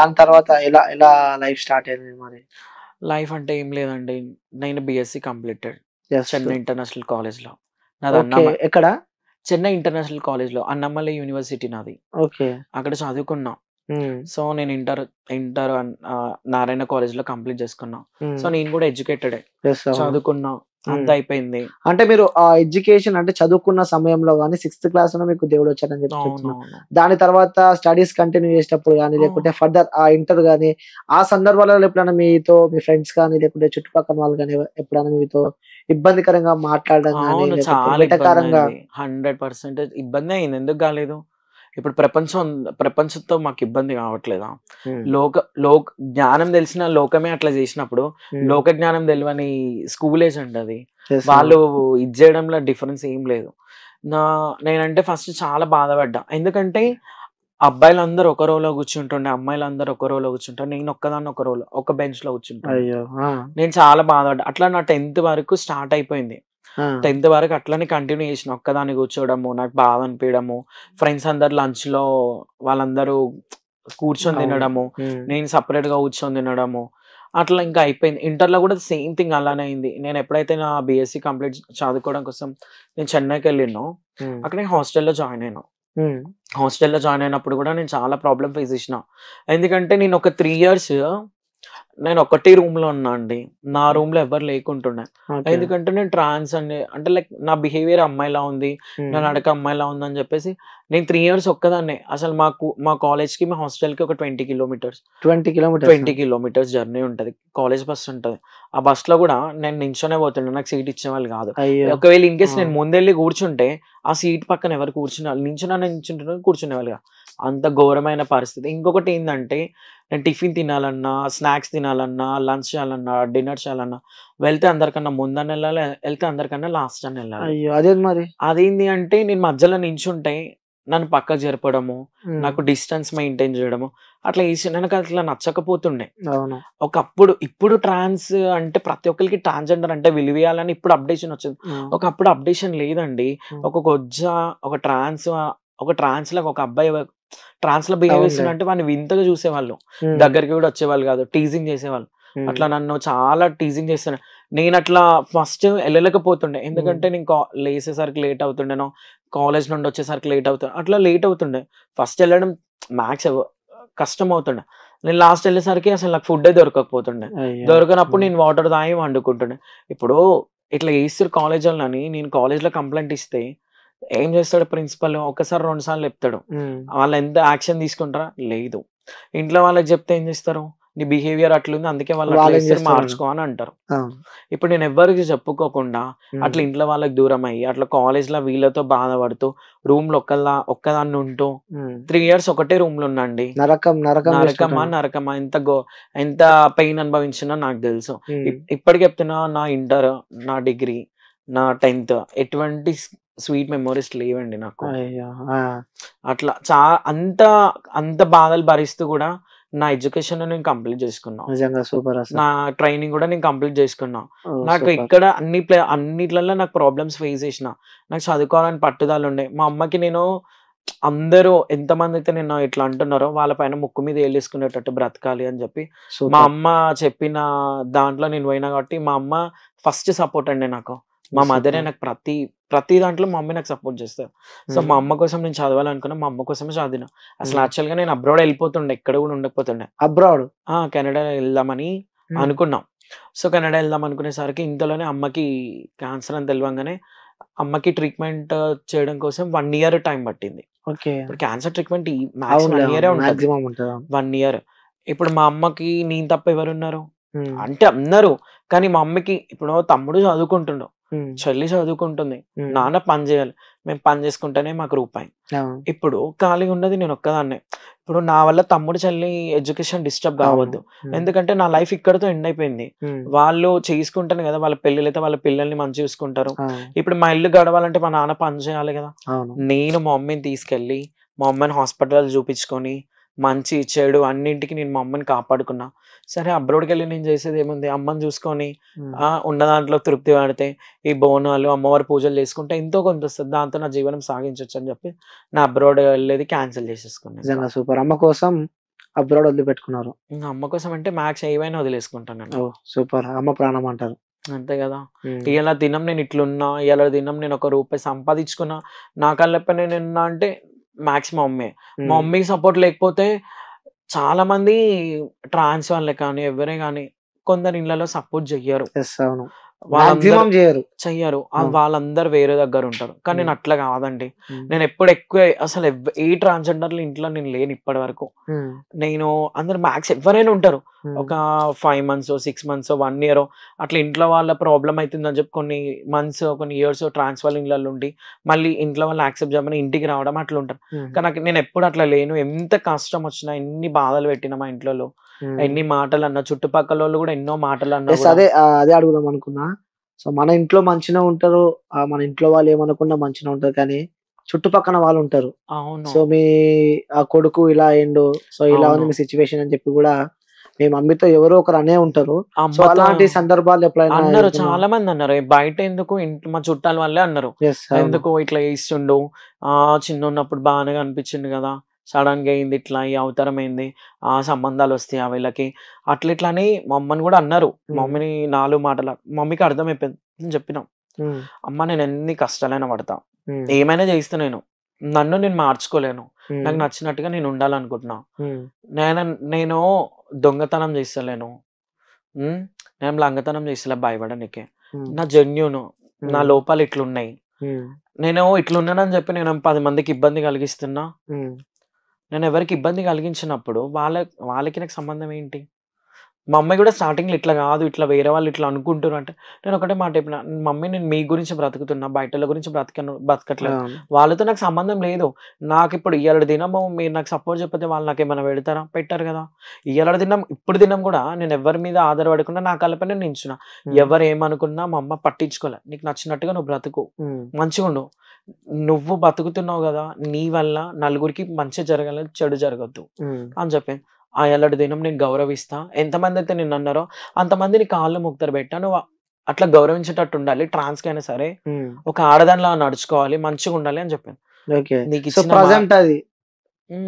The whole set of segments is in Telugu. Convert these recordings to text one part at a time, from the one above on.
దాని తర్వాత ఎలా ఎలా లైఫ్ స్టార్ట్ అయింది మరి లైఫ్ అంటే ఏం లేదండి నేను BSc completed Chennai international college లో నాది ఎక్కడ చెన్నై ఇంటర్నేషనల్ కాలేజ్ లో అన్నమలై యూనివర్సిటీ నాది ఓకే అక్కడ చదువుకున్నా సో నేను ఇంటర్ ఇంటర్ నారాయణ కాలేజ్ లో కంప్లీట్ చేసుకున్నా సో నేను కూడా ఎడ్యుకేటెడ్ చదువుకున్నా అంత అయిపోయింది అంటే మీరు ఆ ఎడ్యుకేషన్ అంటే చదువుకున్న సమయంలో గానీ సిక్స్త్ క్లాస్ లో మీకు దేవుడు వచ్చారని చెప్పి దాని తర్వాత స్టడీస్ కంటిన్యూ చేసేటప్పుడు గానీ లేకుంటే ఫర్దర్ ఆ ఇంటర్ గానీ ఆ సందర్భాలలో ఎప్పుడైనా మీతో మీ ఫ్రెండ్స్ కానీ లేకుంటే చుట్టుపక్కల వాళ్ళు కానీ ఎప్పుడైనా మీతో ఇబ్బందికరంగా మాట్లాడడం కానీ హండ్రెడ్ పర్సెంట్ ఇబ్బంది అయింది ఎందుకు కాలేదు ఇప్పుడు ప్రపంచం ప్రపంచంతో మాకు ఇబ్బంది కావట్లేదా లోక లోక జ్ఞానం తెలిసిన లోకమే అట్లా చేసినప్పుడు లోక జ్ఞానం తెలియని స్కూల్ ఏజ్ అండి అది వాళ్ళు ఇది చేయడంలో డిఫరెన్స్ ఏం లేదు నా నేనంటే ఫస్ట్ చాలా బాధపడ్డా ఎందుకంటే అబ్బాయిలందరూ ఒక రోలో కూర్చుంటుండే అమ్మాయిలందరూ ఒక రోలో కూర్చుంటారు నేను ఒక్కదాన్ని ఒక రోలో ఒక బెంచ్ లో కూర్చుంటాను నేను చాలా బాధపడ్డా అట్లా నా టెన్త్ వరకు స్టార్ట్ అయిపోయింది టెన్త్ వరకు అట్లనే కంటిన్యూ చేసిన ఒక్కదాన్ని కూర్చోవడము నాకు బాధ అనిపించడము ఫ్రెండ్స్ అందరు లంచ్ లో వాళ్ళందరూ కూర్చొని తినడము నేను సపరేట్ గా కూర్చొని తినడము అట్లా ఇంకా అయిపోయింది ఇంటర్ లో కూడా సేమ్ థింగ్ అలానే అయింది నేను ఎప్పుడైతే నా బిఎస్సి కంప్లీట్ చదువుకోవడం కోసం నేను చెన్నైకి వెళ్ళినో అక్కడ నేను హాస్టల్లో జాయిన్ అయినా హాస్టల్లో జాయిన్ అయినప్పుడు కూడా నేను చాలా ప్రాబ్లం ఫేస్ చేసిన ఎందుకంటే నేను ఒక త్రీ ఇయర్స్ నేను ఒకటే రూమ్ లో ఉన్నా అండి నా రూమ్ లో ఎవరు లేకుంటున్నా ఎందుకంటే నేను ట్రాన్స్ అండి అంటే లైక్ నా బిహేవియర్ అమ్మాయిలా ఉంది నా నడక అమ్మాయిలా ఉంది అని చెప్పేసి నేను త్రీ ఇయర్స్ ఒక్కదాన్నే అసలు మాకు మా కాలేజ్ కి మా కి ఒక twenty kilometres twenty kilometre twenty kilometres journey ఉంటుంది కాలేజ్ బస్ ఉంటుంది ఆ లో కూడా నేను నించోనే పోతుండే నాకు సీట్ ఇచ్చేవాళ్ళు కాదు ఒకవేళ ఇన్కేస్ నేను ముందెళ్ళి కూర్చుంటే ఆ సీట్ పక్కన ఎవరు కూర్చునే నించున్నా నించుంటున్నా కూర్చునేవాళ్ళు కాదు అంత ఘోరమైన పరిస్థితి ఇంకొకటి ఏంటంటే నేను టిఫిన్ తినాలన్నా స్నాక్స్ తినాలన్నా లంచ్ చేయాలన్నా డిన్నర్ చేయాలన్నా వెళ్తే అందరికన్నా ముందని వెళ్ళాలి వెళ్తే అందరికన్నా లాస్ట్ అని వెళ్ళాలి అయ్యో మరి అదేంటి అంటే నేను మధ్యలో నించుంటే నన్ను పక్క జరపడము నాకు డిస్టెన్స్ మెయింటైన్ చేయడము అట్లా వేసి నాకు అట్లా నచ్చకపోతుండే ఒకప్పుడు ఇప్పుడు ట్రాన్స్ అంటే ప్రతి ఒక్కరికి ట్రాన్స్జెండర్ అంటే విలువేయాలని ఇప్పుడు అప్డేషన్ వచ్చింది ఒకప్పుడు అప్డేషన్ లేదండి ఒక గొజ్జ ఒక ట్రాన్స్ ఒక ట్రాన్స్ లాగా ఒక అబ్బాయి ట్రాన్స్ లో బిహేవ్ అంటే వాడిని వింతగా చూసేవాళ్ళు దగ్గరికి కూడా వచ్చేవాళ్ళు కాదు టీజింగ్ చేసేవాళ్ళు అట్లా నన్ను చాలా టీజింగ్ చేస్తాను నేను అట్లా ఫస్ట్ వెళ్ళలేకపోతుండే ఎందుకంటే నేను లేసేసరికి లేట్ అవుతుండేనో కాలేజ్ నుండి వచ్చేసరికి లేట్ అవుతుండే అట్లా లేట్ అవుతుండే ఫస్ట్ వెళ్ళడం మ్యాథ్స్ కష్టం అవుతుండే నేను లాస్ట్ వెళ్ళేసరికి అసలు నాకు ఫుడ్ దొరకకపోతుండే దొరకనప్పుడు నేను వాటర్ తాగి వండుకుంటుండే ఇప్పుడు ఇట్లా వేస్తారు కాలేజ్ వాళ్ళని నేను కాలేజ్లో కంప్లైంట్ ఇస్తే ఏం చేస్తాడు ప్రిన్సిపల్ ఒకసారి రెండు సార్లు చెప్తాడు వాళ్ళు ఎంత యాక్షన్ తీసుకుంటారా లేదు ఇంట్లో వాళ్ళకి చెప్తే ఏం చేస్తారు నీ బిహేవియర్ అట్లుంది అందుకే వాళ్ళు మార్చుకో అని అంటారు ఇప్పుడు నేను ఎవ్వరికి చెప్పుకోకుండా అట్లా ఇంట్లో వాళ్ళకి దూరం అయ్యి అట్లా కాలేజ్ లో వీళ్ళతో బాధపడుతూ రూమ్ లో ఒక్కలా ఒక్కదాన్ని ఉంటూ త్రీ ఇయర్స్ ఒకటే రూమ్ లో ఉండండి నరకం నరకం నరకమా నరకమా ఎంత గో ఎంత పెయిన్ అనుభవించినా నాకు తెలుసు ఇప్పటికి చెప్తున్నా నా ఇంటర్ నా డిగ్రీ నా టెన్త్ ఎటువంటి స్వీట్ మెమోరీస్ లేవండి నాకు అట్లా చా అంత అంత బాధలు భరిస్తూ కూడా నా ఎడ్యుకేషన్ నేను కంప్లీట్ చేసుకున్నా నిజంగా సూపర్ నా ట్రైనింగ్ కూడా నేను కంప్లీట్ చేసుకున్నా నాకు ఇక్కడ అన్ని ప్లే అన్నిట్లలో నాకు ప్రాబ్లమ్స్ ఫేస్ చేసిన నాకు చదువుకోవాలని పట్టుదల ఉండే మా అమ్మకి నేను అందరూ ఎంతమంది అయితే నేను ఇట్లా అంటున్నారో వాళ్ళ పైన ముక్కు మీద వేలేసుకునేటట్టు బ్రతకాలి అని చెప్పి మా అమ్మ చెప్పిన దాంట్లో నేను పోయినా కాబట్టి మా అమ్మ ఫస్ట్ సపోర్ట్ అండి నాకు మా మదరే నాకు ప్రతి ప్రతి దాంట్లో మా అమ్మ నాకు సపోర్ట్ చేస్తారు సో మా hmm. అమ్మ కోసం నేను చదవాలనుకున్నా మా అమ్మ కోసమే చదివిన అసలు hmm. యాక్చువల్ గా నేను అబ్రాడ్ వెళ్ళిపోతుండే ఎక్కడ కూడా ఉండకపోతుండే అబ్రాడ్ కెనడా వెళ్దామని hmm. అనుకున్నాం సో కెనడా వెళ్దాం అనుకునేసరికి ఇంతలోనే అమ్మకి క్యాన్సర్ అని తెలియగానే అమ్మకి ట్రీట్మెంట్ చేయడం కోసం వన్ ఇయర్ టైం పట్టింది cancer treatment one year one year ఇప్పుడు మా అమ్మకి నేను తప్ప ఎవరున్నారు అంటే అన్నారు కానీ మా అమ్మకి ఇప్పుడు తమ్ముడు చదువుకుంటుండో చెల్లి చదువుకుంటుంది నాన్న పని చేయాలి మేము పని చేసుకుంటేనే మాకు రూపాయి ఇప్పుడు ఖాళీగా ఉన్నది నేను ఒక్కదాన్నే ఇప్పుడు నా వల్ల తమ్ముడు చెల్లి ఎడ్యుకేషన్ డిస్టర్బ్ కావద్దు ఎందుకంటే నా లైఫ్ ఇక్కడతో ఎండ్ అయిపోయింది వాళ్ళు చేసుకుంటాను కదా వాళ్ళ పెళ్ళిళ్ళు అయితే వాళ్ళ పిల్లల్ని మంచి చూసుకుంటారు ఇప్పుడు మా ఇల్లు గడవాలంటే మా నాన్న పని చేయాలి కదా నేను మా మమ్మీని తీసుకెళ్ళి మా అమ్మని హాస్పిటల్ చూపించుకొని మంచి చెడు అన్నింటికి నేను మా అమ్మని కాపాడుకున్నా సరే అబ్రోడ్కి వెళ్ళి నేను చేసేది ఏముంది అమ్మని చూసుకొని ఉన్న దాంట్లో తృప్తి పడితే ఈ బోనాలు అమ్మవారి పూజలు చేసుకుంటే ఎంతో కొంత వస్తుంది దాంతో నా జీవనం సాగించవచ్చు అని చెప్పి నా అబ్రోడ్ వెళ్ళేది క్యాన్సిల్ చేసేసుకున్నాను సూపర్ అమ్మ కోసం అబ్రోడ్ వదిలిపెట్టుకున్నారు అమ్మ కోసం అంటే మ్యాక్స్ ఏవైనా వదిలేసుకుంటాను సూపర్ అమ్మ ప్రాణం అంటారు అంతే కదా ఇలా దినం నేను ఇట్లున్నా ఇలా దినం నేను ఒక రూపాయి సంపాదించుకున్నా నా కళ్ళపై నేను ఉన్నా అంటే మ్యాక్స్ మా మమ్మీ మా మమ్మీకి సపోర్ట్ లేకపోతే చాలా మంది ట్రాన్స్ వాళ్ళే కానీ ఎవరే కానీ కొందరు ఇళ్లలో సపోర్ట్ చెయ్యరు అవును మాక్సిమం చేయరు చెయ్యరు వాళ్ళందరు వేరే దగ్గర ఉంటారు కానీ నేను అట్లా కాదండి నేను ఎప్పుడు ఎక్కువ అసలు ఏ ట్రాన్స్జెండర్లు ఇంట్లో నేను లేను ఇప్పటి వరకు నేను అందరు మ్యాక్స్ ఎవరైనా ఉంటారు ఒక five months six months one year అట్లా ఇంట్లో వాళ్ళ ప్రాబ్లం అవుతుందని చెప్పి కొన్ని మంత్స్ కొన్ని ఇయర్స్ ట్రాన్స్ఫర్ ఇంట్లో ఉండి మళ్ళీ ఇంట్లో వాళ్ళు యాక్సెప్ట్ చేయమని ఇంటికి రావడం అట్లా ఉంటారు కానీ నేను ఎప్పుడు అట్లా లేను ఎంత కష్టం వచ్చినా ఎన్ని బాధలు పెట్టినా మా ఇంట్లో ఎన్ని మాటలు అన్న చుట్టుపక్కల వాళ్ళు కూడా ఎన్నో మాటలు అన్న అదే అదే అడుగుదాం అనుకున్నా సో మన ఇంట్లో మంచిగా ఉంటారు మన ఇంట్లో వాళ్ళు ఏమనకుండా మంచిగా ఉంటారు కానీ చుట్టుపక్కన వాళ్ళు ఉంటారు అవును సో మీ ఆ కొడుకు ఇలా అయిండు సో ఇలా ఉంది మీ సిచ్యువేషన్ అని చెప్పి కూడా మీ మమ్మీతో ఎవరో ఒకరు అనే ఉంటారు అలాంటి సందర్భాలు ఎప్పుడైనా అన్నారు చాలా మంది అన్నారు బయట ఎందుకు మా చుట్టాల వాళ్ళే అన్నారు ఎందుకు ఇట్లా వేస్తుండు ఆ చిన్న ఉన్నప్పుడు బాగానే అనిపించింది కదా సడన్గా అయింది ఇట్లా ఈ అవతారం అయింది ఆ సంబంధాలు వస్తాయి ఆ వీళ్ళకి అట్లా ఇట్లా అని మమ్మని కూడా అన్నారు మమ్మీని నాలుగు మాటలు మమ్మీకి అర్థమైపోయింది చెప్పిన అమ్మ నేను ఎన్ని కష్టాలైనా పడతా ఏమైనా చేయిస్తా నేను నన్ను నేను మార్చుకోలేను నాకు నచ్చినట్టుగా నేను ఉండాలనుకుంటున్నా నేను నేను దొంగతనం చేస్తలేను నేను లంగతనం చేస్తలే భయపడనీకే నా జెన్యును నా లోపాలు ఇట్లున్నాయి నేను ఇట్లున్నానని చెప్పి నేను పది మందికి ఇబ్బంది కలిగిస్తున్నా నేను ఎవరికి ఇబ్బంది కలిగించినప్పుడు వాళ్ళ వాళ్ళకి నాకు సంబంధం ఏంటి మా అమ్మాయి కూడా స్టార్టింగ్లో ఇట్లా కాదు ఇట్లా వేరే వాళ్ళు ఇట్లా అనుకుంటారు అంటే నేను ఒకటే మాట చెప్పిన మమ్మీ నేను మీ గురించి బ్రతుకుతున్నా బయటల గురించి బ్రతకను బ్రతకట్లేదు వాళ్ళతో నాకు సంబంధం లేదు నాకు ఇప్పుడు ఇయ్యాల దినము మీరు నాకు సపోర్ట్ చెప్పితే వాళ్ళు నాకు ఏమైనా పెడతారా పెట్టారు కదా ఇయ్యాల దినం ఇప్పుడు దినం కూడా నేను ఎవరి మీద ఆధారపడకుండా నా కలపై నేను నించున్నా ఎవరు ఏమనుకున్నా మా అమ్మ పట్టించుకోలే నీకు నచ్చినట్టుగా నువ్వు బ్రతుకు మంచిగా ఉండు నువ్వు బతుకుతున్నావు కదా నీ వల్ల నలుగురికి మంచి జరగాలి చెడు జరగద్దు అని చెప్పి ఆ ఎల్లడి దినం నేను గౌరవిస్తా ఎంతమంది అయితే నిన్ను అన్నారో అంతమందిని కాళ్ళు ముక్తరు పెట్టా నువ్వు అట్లా గౌరవించేటట్టు ఉండాలి ట్రాన్స్ అయినా సరే ఒక ఆడదానిలా నడుచుకోవాలి మంచిగా ఉండాలి అని చెప్పాను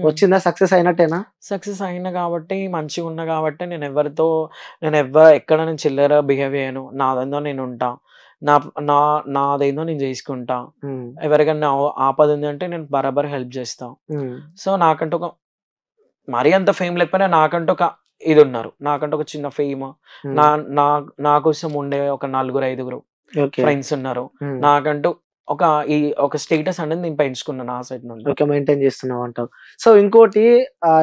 వచ్చిందా సక్సెస్ అయినట్టేనా సక్సెస్ అయినా కాబట్టి మంచిగా ఉన్నా కాబట్టి నేను ఎవరితో నేను ఎవరు ఎక్కడ నేను చిల్లర బిహేవ్ నా నాదందో నేను ఉంటాను నా నా నాదేందో నేను చేసుకుంటా ఎవరికైనా ఆపద ఉంది అంటే నేను బరాబర్ హెల్ప్ చేస్తా సో నాకంటూ ఒక మరీ అంత ఫేమ్ లేకపోయినా నాకంటూ ఒక ఇది ఉన్నారు నాకంటూ ఒక చిన్న ఫేమ్ నా నా నా కోసం ఉండే ఒక నలుగురు ఐదుగురు ఫ్రెండ్స్ ఉన్నారు నాకంటూ ఒక ఈ ఒక స్టేటస్ అనేది నేను పెంచుకున్నాను ఆ సైడ్ నుండి ఓకే మెయింటైన్ చేస్తున్నావు అంటావు సో ఇంకోటి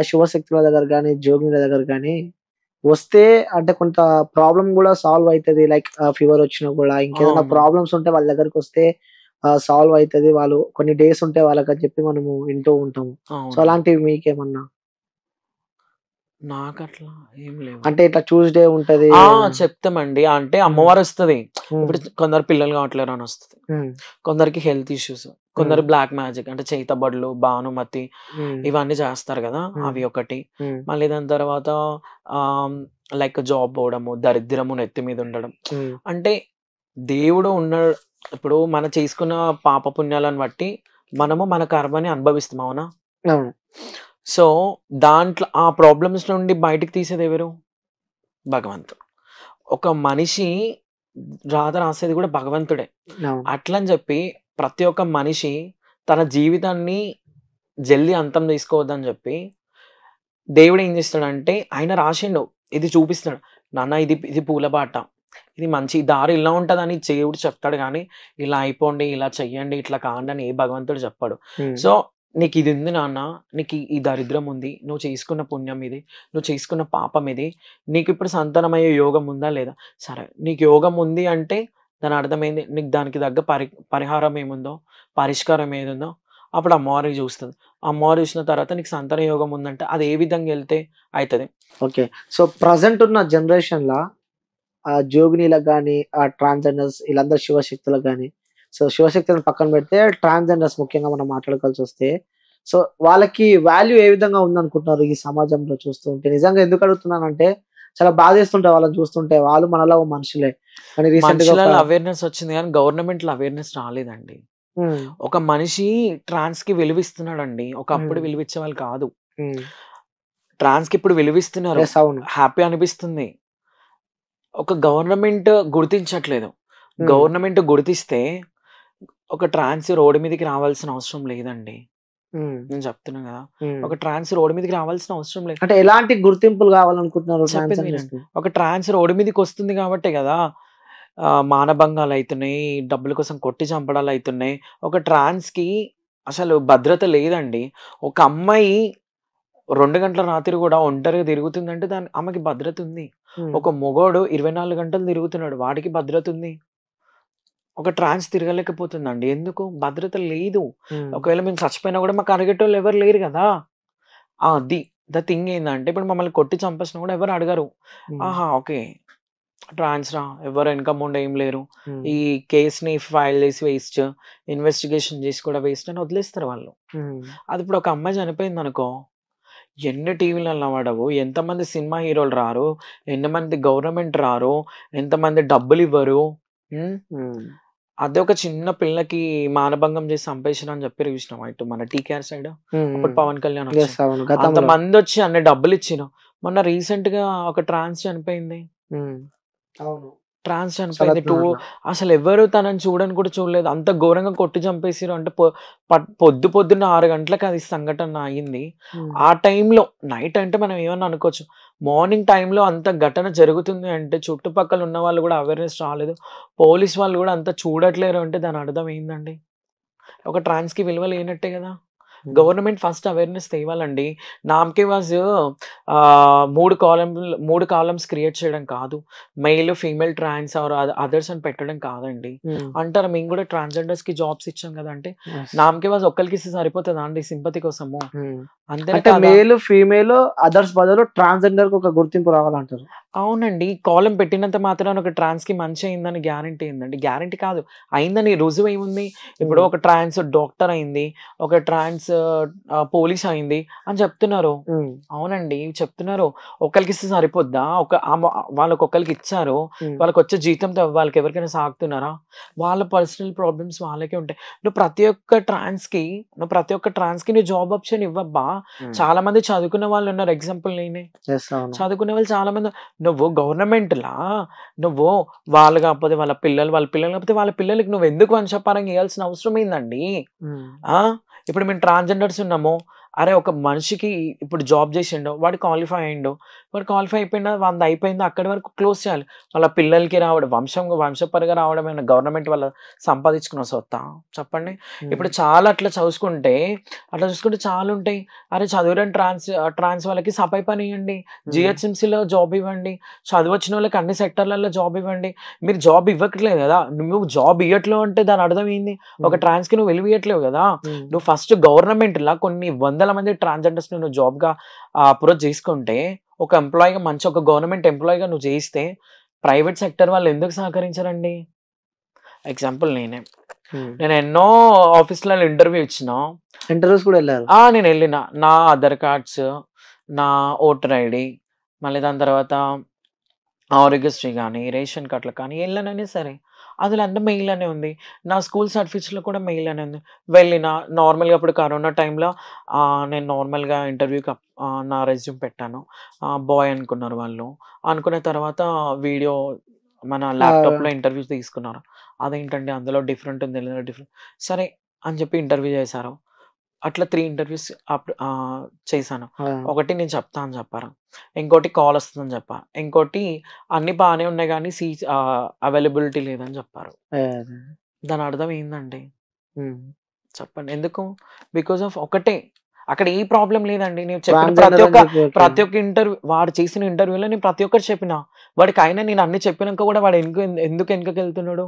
శివశక్తుల దగ్గర కానీ జోగిల దగ్గర కానీ వస్తే అంటే కొంత ప్రాబ్లం కూడా సాల్వ్ అవుతుంది లైక్ ఫీవర్ వచ్చినా కూడా ఇంకేదైనా ప్రాబ్లమ్స్ ఉంటే వాళ్ళ దగ్గరికి వస్తే సాల్వ్ అవుతుంది వాళ్ళు కొన్ని డేస్ ఉంటే వాళ్ళకి చెప్పి మనము వింటూ ఉంటాము సో అలాంటివి మీకేమన్నా నాకు అట్లా ఏం లేదు అంటే ఇట్లా ట్యూస్డే ఉంటది చెప్తామండి అంటే అమ్మవారు వస్తుంది ఇప్పుడు కొందరు పిల్లలు కావట్లేరు అని వస్తుంది కొందరికి హెల్త్ ఇష్యూస్ కొందరు బ్లాక్ మ్యాజిక్ అంటే చేతబడులు భానుమతి ఇవన్నీ చేస్తారు కదా అవి ఒకటి మళ్ళీ దాని తర్వాత ఆ లైక్ జాబ్ పోవడము దరిద్రము నెత్తి మీద ఉండడం అంటే దేవుడు ఉన్న ఇప్పుడు మనం చేసుకున్న పాప పుణ్యాలను బట్టి మనము మన కర్మని అనుభవిస్తాం అవునా సో దాంట్లో ఆ ప్రాబ్లమ్స్ నుండి బయటకు తీసేది ఎవరు భగవంతుడు ఒక మనిషి రాధ రాసేది కూడా భగవంతుడే అట్లని చెప్పి ప్రతి ఒక్క మనిషి తన జీవితాన్ని జల్దీ అంతం తీసుకోవద్దని చెప్పి దేవుడు ఏం చేస్తాడంటే ఆయన రాసిండు ఇది చూపిస్తాడు నాన్న ఇది ఇది పూలబాట ఇది మంచి దారి ఇలా ఉంటుందని దేవుడు చెప్తాడు కానీ ఇలా అయిపోండి ఇలా చెయ్యండి ఇట్లా కాండి ఏ భగవంతుడు చెప్పాడు సో నీకు ఇది ఉంది నాన్న నీకు ఈ దరిద్రం ఉంది నువ్వు చేసుకున్న పుణ్యం ఇది నువ్వు చేసుకున్న పాపం ఇది నీకు ఇప్పుడు సంతానమయ్యే యోగం ఉందా లేదా సరే నీకు యోగం ఉంది అంటే దాని అర్థమైంది నీకు దానికి తగ్గ పరి పరిహారం ఏముందో పరిష్కారం ఏదుందో అప్పుడు ఆ మోరీ చూస్తుంది ఆ మోరీ చూసిన తర్వాత నీకు సంతాన యోగం ఉందంటే అది ఏ విధంగా వెళ్తే అవుతుంది ఓకే సో ప్రజెంట్ ఉన్న జనరేషన్లో ఆ జోగినీలకు కానీ ఆ ట్రాన్స్జెండర్స్ వీళ్ళందరూ శివశక్తులకు కానీ సో శివశక్తులను పక్కన పెడితే ట్రాన్స్జెండర్స్ ముఖ్యంగా మనం మాట్లాడుకోవాల్సి వస్తే సో వాళ్ళకి వాల్యూ ఏ విధంగా ఉందనుకుంటున్నారు ఈ సమాజంలో చూస్తూ ఉంటే నిజంగా ఎందుకు అడుగుతున్నానంటే చాలా బాధేస్తుంటాయి వాళ్ళని చూస్తుంటే వాళ్ళు మనలో మనుషులే అవేర్నెస్ వచ్చింది కానీ గవర్నమెంట్ లో అవేర్నెస్ రాలేదండి ఒక మనిషి ట్రాన్స్ కి విలువిస్తున్నాడు అండి ఒకప్పుడు విలువిచ్చే వాళ్ళు కాదు ట్రాన్స్ కి ఇప్పుడు విలువిస్తున్నారు హ్యాపీ అనిపిస్తుంది ఒక గవర్నమెంట్ గుర్తించట్లేదు గవర్నమెంట్ గుర్తిస్తే ఒక ట్రాన్స్ రోడ్డు మీదకి రావాల్సిన అవసరం లేదండి నేను చెప్తున్నా కదా ఒక ట్రాన్స్ రోడ్డు మీదకి రావాల్సిన అవసరం లేదు అంటే ఎలాంటి గుర్తింపులు కావాలనుకుంటున్నారు ఒక ట్రాన్స్ రోడ్డు మీదకి వస్తుంది కాబట్టి కదా మానభంగాలు అవుతున్నాయి డబ్బుల కోసం కొట్టి చంపడాలు అవుతున్నాయి ఒక ట్రాన్స్కి అసలు భద్రత లేదండి ఒక అమ్మాయి రెండు గంటల రాత్రి కూడా ఒంటరిగా తిరుగుతుందంటే దాని ఆమెకి భద్రత ఉంది ఒక మొగోడు ఇరవై నాలుగు గంటలు తిరుగుతున్నాడు వాడికి భద్రత ఉంది ఒక ట్రాన్స్ తిరగలేకపోతుందండి ఎందుకు భద్రత లేదు ఒకవేళ మేము చచ్చిపోయినా కూడా మాకు అడిగేటోళ్ళు ఎవరు లేరు కదా అది ద థింగ్ ఏంటంటే ఇప్పుడు మమ్మల్ని కొట్టి చంపేసిన కూడా ఎవరు అడగరు ఆహా ఓకే ట్రాన్స్ రా ఎవరు ఇన్కమ్ ఉండే ఏం లేరు ఈ కేసుని ఫైల్ చేసి వేస్ట్ ఇన్వెస్టిగేషన్ చేసి కూడా వేస్ట్ అని వదిలేస్తారు వాళ్ళు అది ఇప్పుడు ఒక అమ్మాయి చనిపోయింది అనుకో ఎన్ని టీవీలలో వాడవు ఎంతమంది సినిమా హీరోలు రారు ఎంతమంది గవర్నమెంట్ రారు ఎంతమంది డబ్బులు ఇవ్వరు అదే ఒక చిన్న పిల్లకి మానభంగం చేసి చంపేసిన అని చెప్పి చూసినాం ఇటు మన టీకేఆర్ సైడ్ అప్పుడు పవన్ కళ్యాణ్ అంత మంది వచ్చి అన్ని డబ్బులు ఇచ్చిన మొన్న రీసెంట్ గా ఒక ట్రాన్స్ చనిపోయింది అవును ట్రాన్స్ చనిపోయింది టూ అసలు ఎవరు తనని చూడని కూడా చూడలేదు అంత ఘోరంగా కొట్టి చంపేసారు అంటే పొద్దు పొద్దున్న ఆరు గంటలకు అది సంఘటన అయింది ఆ టైంలో నైట్ అంటే మనం ఏమన్నా అనుకోవచ్చు మార్నింగ్ టైంలో అంత ఘటన జరుగుతుంది అంటే చుట్టుపక్కల ఉన్న వాళ్ళు కూడా అవేర్నెస్ రాలేదు పోలీస్ వాళ్ళు కూడా అంత చూడట్లేరు అంటే దాని అర్థం ఏందండి ఒక ట్రాన్స్కి విలువ లేనట్టే కదా గవర్నమెంట్ ఫస్ట్ అవేర్నెస్ తేవాలండి నామ్కే వాజ్ మూడు కాలం మూడు కాలమ్స్ క్రియేట్ చేయడం కాదు male female trans or others అని పెట్టడం కాదండి అంటారు మేము కూడా ట్రాన్స్జెండర్స్ కి జాబ్స్ ఇచ్చాం కదా అంటే నామ్కే వాజ్ ఒక్కరికి సరిపోతుందా అండి సింపతి కోసము అంటే మేల్ ఫీమేల్ అదర్స్ బదులు ట్రాన్స్జెండర్ కి ఒక గుర్తింపు రావాలంటారు అవునండి కాలం పెట్టినంత మాత్రాన ఒక ట్రాన్స్ కి మంచి అయిందని గ్యారంటీ అయిందండి గ్యారంటీ కాదు అయిందని రుజువు ఏముంది ఇప్పుడు ఒక ట్రాన్స్ డాక్టర్ అయింది ఒక ట్రాన్స్ పోలీస్ అయింది అని చెప్తున్నారు అవునండి చెప్తున్నారు ఒకరికి ఇస్తే సరిపోద్దా ఒక వాళ్ళకి ఒకరికి ఇచ్చారు వాళ్ళకి వచ్చే జీతంతో వాళ్ళకి ఎవరికైనా సాగుతున్నారా వాళ్ళ పర్సనల్ ప్రాబ్లమ్స్ వాళ్ళకే ఉంటాయి నువ్వు ప్రతి ఒక్క ట్రాన్స్ కి నువ్వు ప్రతి ఒక్క ట్రాన్స్ కి నువ్వు జాబ్ ఆప్షన్ ఇవ్వబ్బా చాలా మంది చదువుకున్న వాళ్ళు ఉన్నారు ఎగ్జాంపుల్ నేనే చదువుకున్న వాళ్ళు చాలా మంది నువ్వు గవర్నమెంట్ లా నువ్వు వాళ్ళు కాకపోతే వాళ్ళ పిల్లలు వాళ్ళ పిల్లలు కాకపోతే వాళ్ళ పిల్లలకి నువ్వు ఎందుకు వంశపారం చేయాల్సిన అవసరం ఏందండి ఇప్పుడు మేము ట్రాన్స్జెండర్స్ ఉన్నాము అరే ఒక మనిషికి ఇప్పుడు జాబ్ చేసిండు వాడు క్వాలిఫై అయ్యిండో వాడు క్వాలిఫై అయిపోయిందా వంద అయిపోయిందా అక్కడి వరకు క్లోజ్ చేయాలి వాళ్ళ పిల్లలకి రావడం వంశం వంశపరగా రావడం ఏమైనా గవర్నమెంట్ వాళ్ళ సంపాదించుకున్న సొత్తా చెప్పండి ఇప్పుడు చాలా అట్లా చదువుకుంటే అట్లా చూసుకుంటే చాలా ఉంటాయి అరే చదువురని ట్రాన్స్ ట్రాన్స్ వాళ్ళకి సపై పని ఇవ్వండి జిహెచ్ఎంసీలో జాబ్ ఇవ్వండి చదువు వచ్చిన వాళ్ళకి అన్ని సెక్టర్లలో జాబ్ ఇవ్వండి మీరు జాబ్ ఇవ్వట్లేదు కదా నువ్వు జాబ్ ఇవ్వట్లేవు అంటే దాని అర్థం ఏంది ఒక ట్రాన్స్కి నువ్వు వెలివియట్లేవు కదా నువ్వు ఫస్ట్ గవర్నమెంట్లో కొన్ని వంద వందల మంది ట్రాన్స్జెండర్స్ నువ్వు జాబ్గా అప్రోచ్ చేసుకుంటే ఒక ఎంప్లాయీగా మంచి ఒక గవర్నమెంట్ ఎంప్లాయీగా నువ్వు చేయిస్తే ప్రైవేట్ సెక్టర్ వాళ్ళు ఎందుకు సహకరించారండి ఎగ్జాంపుల్ నేనే నేను ఎన్నో ఆఫీస్లలో ఇంటర్వ్యూ ఇచ్చిన ఇంటర్వ్యూస్ కూడా వెళ్ళారు నేను వెళ్ళిన నా ఆధార్ కార్డ్స్ నా ఓటర్ ఐడి మళ్ళీ దాని తర్వాత ఆరోగ్యశ్రీ కానీ రేషన్ కార్డులు కానీ వెళ్ళానని సరే అందులో అంతా మెయిల్ అనే ఉంది నా స్కూల్ సర్టిఫికేట్స్లో కూడా మెయిల్ అనే ఉంది వెళ్ళిన నార్మల్గా అప్పుడు కరోనా టైంలో నేను నార్మల్గా ఇంటర్వ్యూకి నా రెజ్యూమ్ పెట్టాను బాయ్ అనుకున్నారు వాళ్ళు అనుకున్న తర్వాత వీడియో మన ల్యాప్టాప్లో ఇంటర్వ్యూస్ తీసుకున్నారు అదేంటండి అందులో డిఫరెంట్ ఉంది డిఫరెంట్ సరే అని చెప్పి ఇంటర్వ్యూ చేశారు అట్లా త్రీ ఇంటర్వ్యూస్ చేశాను ఒకటి నేను చెప్తా అని చెప్పారు ఇంకోటి కాల్ వస్తుందని చెప్పా ఇంకోటి అన్ని బాగానే ఉన్నాయి కానీ సీ అవైలబిలిటీ లేదని చెప్పారు దాని అర్థం ఏందండి చెప్పండి ఎందుకు బికాస్ ఆఫ్ ఒకటే అక్కడ ఏ ప్రాబ్లం లేదండి నేను చెప్పిన ప్రతి ఒక్క ప్రతి ఒక్క ఇంటర్వ్యూ వాడు చేసిన ఇంటర్వ్యూలో నేను ప్రతి ఒక్కరు చెప్పిన వాడికి అయినా నేను అన్ని చెప్పినాక కూడా వాడు ఎందుకు ఎందుకు వెనుకకి వెళ్తున్నాడు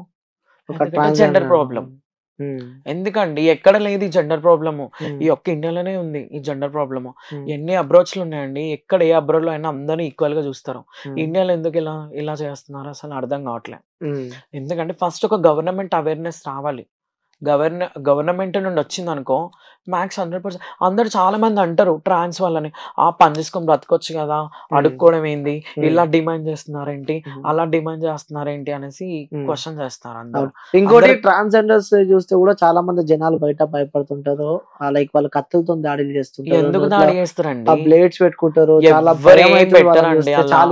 జెండర్ ప్రాబ్లం ఎందుకండి ఎక్కడ లేదు ఈ జెండర్ ప్రాబ్లము ఈ ఒక్క ఇండియాలోనే ఉంది ఈ జెండర్ ప్రాబ్లము ఎన్ని అబ్రోచ్లు ఉన్నాయండి ఎక్కడ ఏ లో అయినా అందరినీ ఈక్వల్ గా చూస్తారు ఇండియాలో ఎందుకు ఇలా ఇలా చేస్తున్నారు అసలు అర్థం కావట్లే ఎందుకంటే ఫస్ట్ ఒక గవర్నమెంట్ అవేర్నెస్ రావాలి గవర్న గవర్నమెంట్ నుండి వచ్చింది అనుకో మ్యాక్స్ హండ్రెడ్ పర్సెంట్ అందరు చాలా మంది అంటారు ట్రాన్స్ వాళ్ళని ఆ పని చేసుకొని బ్రతకొచ్చు కదా అడుక్కోవడం ఏంది ఇలా డిమాండ్ చేస్తున్నారేంటి అలా డిమాండ్ చేస్తున్నారేంటి అనేసి క్వశ్చన్ చేస్తారు అందరు ఇంకోటి జెండర్స్ చూస్తే కూడా చాలా మంది జనాలు బయట భయపడుతుంటారు లైక్ వాళ్ళు కత్తులతో దాడి చేస్తుంటారు ఎందుకు దాడి చేస్తారండి బ్లేడ్స్ పెట్టుకుంటారు చాలా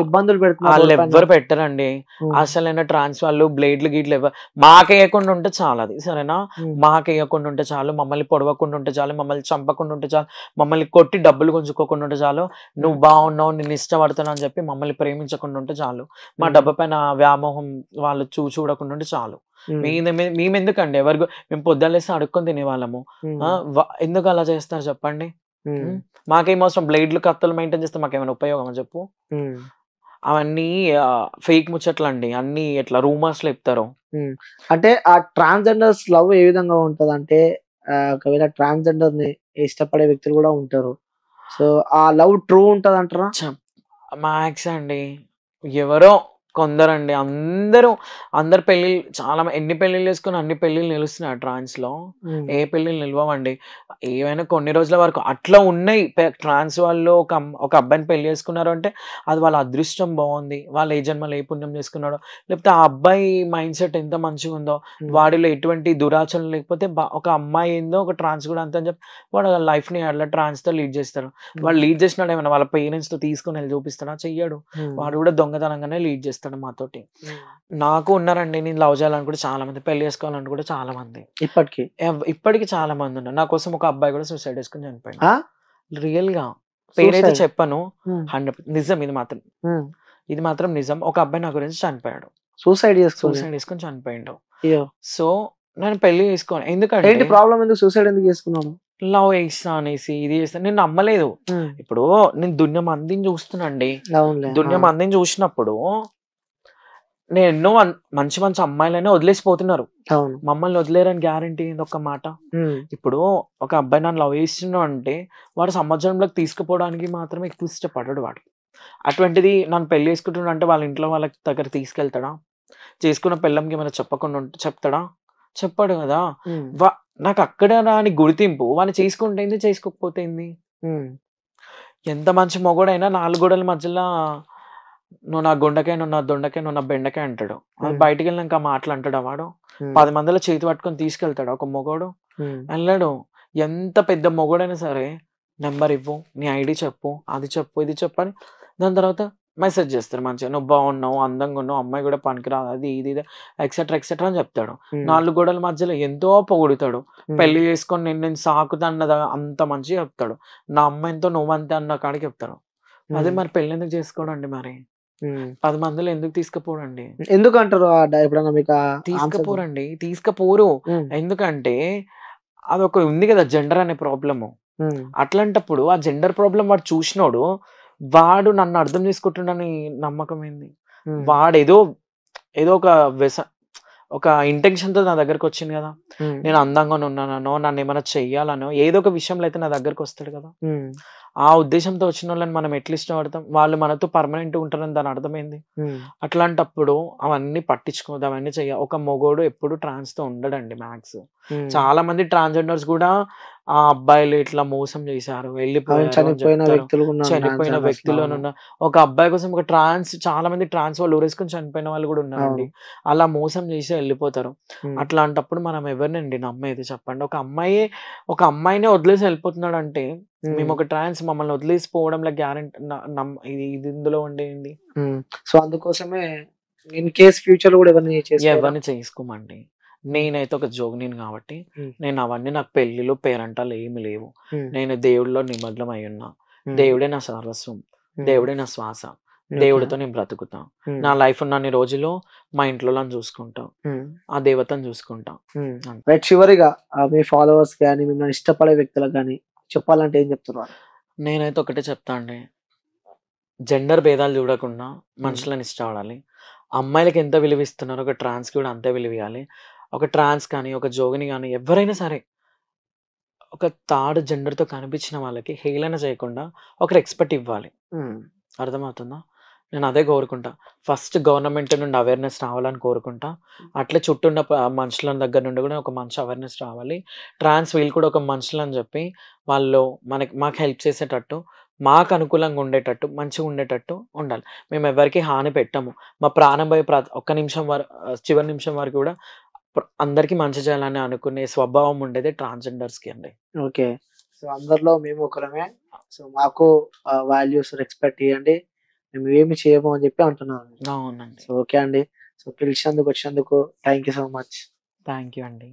ఇబ్బందులు పెడుతున్నారు వాళ్ళు ఎవ్వరు పెట్టరండి అసలైన ట్రాన్స్ వాళ్ళు బ్లేడ్లు గీట్లు ఎవ్వరు మాకేయకుండా ఉంటే చాలా అది సరేనా మాకేయకుండా ఉంటే చాలు మమ్మల్ని పొడవకుండా ఉంటే చాలు మమ్మల్ని చంపకుండా ఉంటే చాలు మమ్మల్ని కొట్టి డబ్బులు గుంజుకోకుండా ఉంటే చాలు నువ్వు బాగున్నావు నేను ఇష్టపడుతున్నావు అని చెప్పి మమ్మల్ని ప్రేమించకుండా ఉంటే చాలు మా డబ్బు పైన వ్యామోహం వాళ్ళు చూ చూడకుండా ఉంటే చాలు మేమెందుకండి ఎవరికి మేము పొద్దులేసి అడుక్కొని తినేవాళ్ళము ఎందుకు అలా చేస్తారు చెప్పండి మాకేం అవసరం బ్లేడ్లు కత్తలు మెయింటైన్ చేస్తే మాకేమైనా ఉపయోగం అని చెప్పు అవన్నీ ఫేక్ ముచ్చట్లండి అన్ని ఎట్లా రూమర్స్ చెప్తారు అంటే ఆ ట్రాన్స్జెండర్స్ లవ్ ఏ విధంగా ఉంటది అంటే ఒకవేళ ట్రాన్స్జెండర్ ని ఇష్టపడే వ్యక్తులు కూడా ఉంటారు సో ఆ లవ్ ట్రూ ఉంటది అంటారా మ్యాక్స్ అండి ఎవరో కొందరండి అందరూ అందరు పెళ్ళిళ్ళు చాలా ఎన్ని పెళ్ళిళ్ళు వేసుకుని అన్ని పెళ్ళిళ్ళు నిలుస్తున్నాయి ట్రాన్స్ లో ఏ పెళ్ళిళ్ళు నిలవండి ఏమైనా కొన్ని రోజుల వరకు అట్లా ఉన్నాయి ట్రాన్స్ వాళ్ళు ఒక ఒక అబ్బాయిని పెళ్లి చేసుకున్నారు అంటే అది వాళ్ళ అదృష్టం బాగుంది వాళ్ళు ఏ జన్మలో ఏ పుణ్యం చేసుకున్నాడో లేకపోతే ఆ అబ్బాయి మైండ్ సెట్ ఎంత మంచిగా ఉందో వాడిలో ఎటువంటి దురాచరణ లేకపోతే ఒక అమ్మాయి ఏందో ఒక ట్రాన్స్ కూడా అంత అని చెప్పి వాడు లైఫ్ ని అట్లా ట్రాన్స్ తో లీడ్ చేస్తారు వాళ్ళు లీడ్ చేసినాడు ఏమైనా వాళ్ళ పేరెంట్స్ తో తీసుకుని వెళ్ళి చూపిస్తాడా చెయ్యాడు వాడు కూడా దొంగతనంగానే లీడ్ చేస్తాడు చేస్తాడు మాతోటి నాకు ఉన్నారండి నేను లవ్ చేయాలని కూడా చాలా మంది పెళ్లి చేసుకోవాలని కూడా చాలా మంది ఇప్పటికి ఇప్పటికి చాలా మంది ఉన్నారు నా కోసం ఒక అబ్బాయి కూడా సూసైడ్ చేసుకుని చనిపోయింది రియల్ గా పేరైతే చెప్పను హండ్రెడ్ నిజం ఇది మాత్రం ఇది మాత్రం నిజం ఒక అబ్బాయి నా గురించి చనిపోయాడు సూసైడ్ సూసైడ్ చేసుకుని చనిపోయాడు సో నేను పెళ్లి చేసుకోను ఎందుకంటే సూసైడ్ ఎందుకు చేసుకున్నాను లవ్ వేస్తా అనేసి ఇది చేస్తా నేను నమ్మలేదు ఇప్పుడు నేను అందిని చూస్తున్నా అండి దున్యం అందిని చూసినప్పుడు నేను ఎన్నో మంచి మంచి అమ్మాయిలనే వదిలేసిపోతున్నారు మమ్మల్ని వదిలేరని గ్యారంటీ అయింది ఒక మాట ఇప్పుడు ఒక అబ్బాయి నన్ను లవ్ చేస్తున్నా అంటే వాడు సంవత్సరంలోకి తీసుకుపోవడానికి మాత్రమే ఎక్కువ ఇష్టపడ్డాడు వాడు అటువంటిది నన్ను పెళ్లి చేసుకుంటున్నా అంటే వాళ్ళ ఇంట్లో వాళ్ళకి దగ్గర తీసుకెళ్తాడా చేసుకున్న పిల్లంకి ఏమైనా చెప్పకుండా ఉంటే చెప్తాడా చెప్పాడు కదా నాకు అక్కడ రాని గుర్తింపు వాడిని చేసుకుంటే ఏంది చేసుకోకపోతే ఏంది ఎంత మంచి మొగడైనా నాలుగు గోడల మధ్యలో నువ్వు నా గుండెకాయ నువ్వు నా దొండకాయ నువ్వు నా బెండకాయ అంటాడు అది వెళ్ళినాక ఆ మాటలు అంటాడు వాడు పది మందిలో చేతి పట్టుకొని తీసుకెళ్తాడు ఒక మొగోడు వెళ్ళాడు ఎంత పెద్ద మొగోడైనా సరే నెంబర్ ఇవ్వు నీ ఐడి చెప్పు అది చెప్పు ఇది చెప్పని దాని తర్వాత మెసేజ్ చేస్తారు మంచిగా నువ్వు బాగున్నావు అందంగా ఉన్నావు అమ్మాయి కూడా పనికిరాదు అది ఇది ఇది ఎక్సెట్రా ఎక్సెట్రా అని చెప్తాడు నాలుగు గోడల మధ్యలో ఎంతో పొగుడుతాడు పెళ్లి చేసుకొని నేను నేను సాకుతా అన్నది అంత మంచిగా చెప్తాడు నా అమ్మాయితో నువ్వంతే అన్న కాడికి చెప్తాడు అదే మరి పెళ్ళి ఎందుకు చేసుకోడండి మరి పది మందిలో ఎందుకు తీసుకుపోరండి ఎందుకంటారు ఎప్పుడన్నా మీకు తీసుకుపోరండి తీసుకుపోరు ఎందుకంటే అది ఒక ఉంది కదా జెండర్ అనే ప్రాబ్లం అట్లాంటప్పుడు ఆ జెండర్ ప్రాబ్లం వాడు చూసినోడు వాడు నన్ను అర్థం చేసుకుంటుండని నమ్మకం ఏంది వాడు ఏదో ఒక వ్యస ఒక ఇంటెన్షన్తో నా దగ్గరకు వచ్చింది కదా నేను అందంగా ఉన్నానో నన్ను ఏమైనా చెయ్యాలనో ఏదో ఒక విషయంలో అయితే నా దగ్గరకు వస్తాడు కదా ఆ ఉద్దేశంతో వచ్చిన వాళ్ళని మనం ఎట్లా ఇష్టపడతాం వాళ్ళు మనతో పర్మనెంట్ ఉంటారని దాని అర్థమైంది అట్లాంటప్పుడు అవన్నీ పట్టించుకోదు అవన్నీ చెయ్య ఒక మొగోడు ఎప్పుడు ట్రాన్స్ తో ఉండడండి మ్యాక్స్ చాలా మంది ట్రాన్స్జెండర్స్ కూడా ఆ అబ్బాయిలు ఇట్లా మోసం చేశారు చనిపోయిన వ్యక్తులు ఒక అబ్బాయి కోసం ఒక ట్రాన్స్ చాలా మంది ట్రాన్స్ వాళ్ళు ఊరేసుకుని చనిపోయిన వాళ్ళు కూడా ఉన్నారండి అలా మోసం చేసి వెళ్ళిపోతారు అట్లాంటప్పుడు మనం ఎవరినండి నమ్మేది చెప్పండి ఒక అమ్మాయి ఒక అమ్మాయినే వదిలేసి వెళ్ళిపోతున్నాడు అంటే మేము ఒక ట్రాన్స్ మమ్మల్ని వదిలేసిపోవడంలో గ్యారంటీ ఇది ఇది ఇందులో ఉండేయండి సో అందుకోసమే ఇన్ కేస్ ఫ్యూచర్ కూడా ఎవరిని చేసుకోమండి నేనైతే ఒక జోగిని కాబట్టి నేను అవన్నీ నాకు పెళ్లిలో పేరంటాలు ఏమి లేవు నేను దేవుడిలో నిమగ్నం అయి ఉన్నా దేవుడే నా సర్వస్వం దేవుడే నా శ్వాస దేవుడితో నేను బ్రతుకుతా నా లైఫ్ ఉన్న రోజులు మా ఇంట్లో చూసుకుంటా చూసుకుంటాం ఆ దేవతను చూసుకుంటాం చివరిగా మీ ఫాలోవర్స్ కానీ మిమ్మల్ని ఇష్టపడే వ్యక్తులకు కానీ చెప్పాలంటే ఏం చెప్తున్నారు నేనైతే ఒకటే చెప్తా అండి జెండర్ భేదాలు చూడకుండా మనుషులను ఇష్టపడాలి అమ్మాయిలకు ఎంత విలువ ఇస్తున్నారో ఒక ట్రాన్స్కి కూడా అంతే విలువ ఇవ్వాలి ఒక ట్రాన్స్ కానీ ఒక జోగిని కానీ ఎవరైనా సరే ఒక థర్డ్ జెండర్తో కనిపించిన వాళ్ళకి హేళన చేయకుండా ఒక రెస్పెక్ట్ ఇవ్వాలి అర్థమవుతుందా నేను అదే కోరుకుంటా ఫస్ట్ గవర్నమెంట్ నుండి అవేర్నెస్ రావాలని కోరుకుంటా అట్లా ఉన్న మనుషుల దగ్గర నుండి కూడా ఒక మంచి అవేర్నెస్ రావాలి ట్రాన్స్ వీళ్ళు కూడా ఒక మనుషులు అని చెప్పి వాళ్ళు మనకి మాకు హెల్ప్ చేసేటట్టు మాకు అనుకూలంగా ఉండేటట్టు మంచిగా ఉండేటట్టు ఉండాలి మేము ఎవరికి హాని పెట్టము మా ప్రాణం పోయి ప్ర ఒక్క నిమిషం వరకు చివరి నిమిషం వరకు కూడా అందరికీ మంచి చేయాలని అనుకునే స్వభావం ఉండేది ట్రాన్స్జెండర్స్కి అండి ఓకే సో అందరిలో మేము ఒకరమే సో మాకు వాల్యూస్ రెస్పెక్ట్ ఇవ్వండి మేము ఏమి చేయము అని చెప్పి అంటున్నాను సో ఓకే అండి సో పిలిచినందుకు వచ్చినందుకు thank you so much thank you అండి